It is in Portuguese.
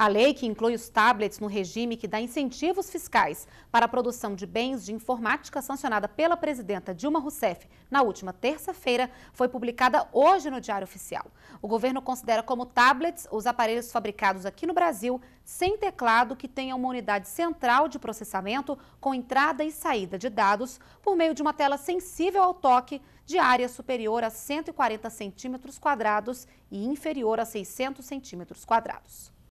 A lei que inclui os tablets no regime que dá incentivos fiscais para a produção de bens de informática sancionada pela presidenta Dilma Rousseff na última terça-feira foi publicada hoje no Diário Oficial. O governo considera como tablets os aparelhos fabricados aqui no Brasil sem teclado que tenham uma unidade central de processamento com entrada e saída de dados por meio de uma tela sensível ao toque de área superior a 140 centímetros quadrados e inferior a 600 centímetros quadrados.